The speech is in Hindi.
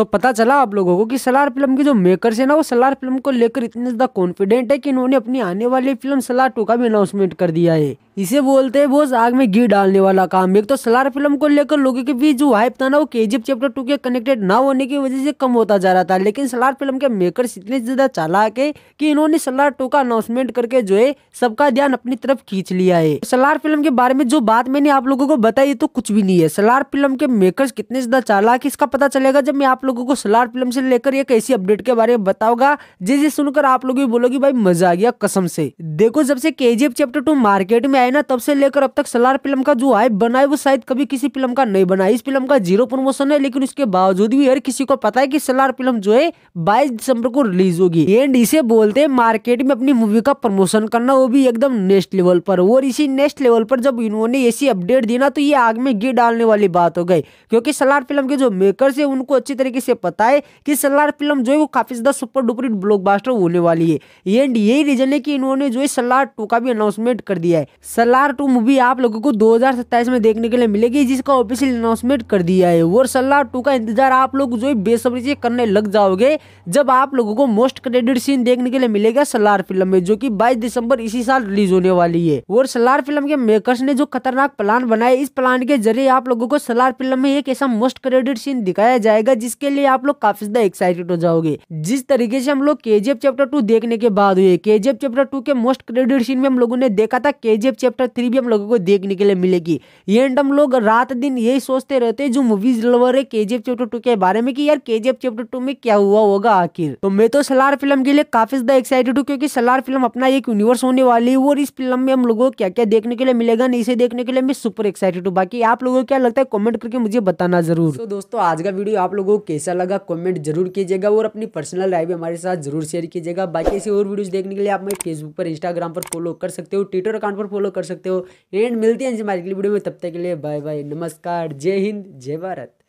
तो पता चला आप लोगों को कि सलार फिल्म के जो मेकर्स हैं ना वो सलार फिल्म को लेकर इतने ज़्यादा कॉन्फिडेंट है कि इन्होंने अपनी आने वाली फिल्म सलार टू का भी अनाउंसमेंट कर दिया है इसे बोलते हैं बोस आग में घी डालने वाला काम एक तो सलार फिल्म को लेकर लोगों के बीच जो हाइप था ना वो के चैप्टर टू के कनेक्टेड ना होने की वजह से कम होता जा रहा था लेकिन सलार फिल्म के मेकर्स इतने ज़्यादा चालाक है कि इन्होंने सलार टू का अनाउंसमेंट करके जो है सबका ध्यान अपनी तरफ खींच लिया है सलार फिल्म के बारे में जो बात मैंने आप लोगों को बताई तो कुछ भी नहीं है सलार फिल्म के मेकर्स कितने ज़्यादा चालाक इसका पता चलेगा जब मैं आप लोगों को सलार फिल्म से लेकर एक ऐसी अपडेट के बारे में बताऊंगा जिसे सुनकर आप लोग भी बोलोगी भाई मजा आ गया कसम से देखो जब से के चैप्टर टू मार्केट में क्या है ना तब से लेकर अब तक सलार फिल्म का जो हाइप बना है वो शायद कभी किसी फिल्म का नहीं बना इस फिल्म का जीरो प्रमोशन है लेकिन उसके बावजूद भी हर किसी को पता है कि सलार फिल्म जो है बाईस दिसंबर को रिलीज होगी एंड इसे बोलते हैं मार्केट में अपनी मूवी का प्रमोशन करना वो भी एकदम नेक्स्ट लेवल पर और इसी नेक्स्ट लेवल पर जब इन्होंने ऐसी अपडेट दी ना तो ये आग में गिर डालने वाली बात हो गई क्योंकि सलार फिल्म के जो मेकर है उनको अच्छी तरीके से पता है कि सलार फिल्म जो है वो काफी ज्यादा सुपर डुपर ब्लॉक होने वाली है एंड यही रीजन है कि इन्होंने जो है सलार टू का भी अनाउंसमेंट कर दिया है सलार टू मूवी आप लोगों को 2027 में देखने के लिए मिलेगी जिसका ऑफिशियल अनाउंसमेंट कर दिया है और सलार टू का इंतजार आप लोग जो बेसब्री से करने लग जाओगे जब आप लोगों को मोस्ट क्रेडिट सीन देखने के लिए मिलेगा सलार फिल्म में जो कि 22 दिसंबर इसी साल रिलीज होने वाली है और सलार फिल्म के मेकर्स ने जो खतरनाक प्लान बनाया इस प्लान के जरिए आप लोगों को सलार फिल्म में एक ऐसा मोस्ट क्रेडिट सीन दिखाया जाएगा जिसके लिए आप लोग काफी ज्यादा एक्साइटेड हो जाओगे जिस तरीके से हम लोग के चैप्टर टू देखने के बाद हुए के चैप्टर टू के मोस्ट क्रेडिट सीन में हम लोगों ने देखा था के चैप्टर थ्री भी हम लोगों को देखने के लिए मिलेगी ये एंड हम लोग रात दिन यही सोचते रहते हैं जो मूवीज लवर है के चैप्टर टू के बारे में कि यार के चैप्टर टू में क्या हुआ होगा आखिर तो मैं तो सलार फिल्म के लिए काफी ज्यादा एक्साइटेड हूँ क्योंकि सलार फिल्म अपना एक यूनिवर्स होने वाली है और इस फिल्म में हम लोगों को क्या क्या देखने के लिए मिलेगा नहीं इसे देखने के लिए मैं सुपर एक्साइटेड हूँ बाकी आप लोगों को क्या लगता है कॉमेंट करके मुझे बताना जरूर तो दोस्तों आज का वीडियो आप लोगों को कैसा लगा कॉमेंट जरूर कीजिएगा और अपनी पर्सनल लाइफ भी हमारे साथ जरूर शेयर कीजिएगा बाकी ऐसी और वीडियो देखने के लिए आप मेरे फेसबुक पर इंस्टाग्राम पर फॉलो कर सकते हो ट्विटर अकाउंट पर फॉलो फॉलो कर सकते हो एंड मिलती है हमारी अगली वीडियो में तब तक के लिए बाय बाय नमस्कार जय हिंद जय भारत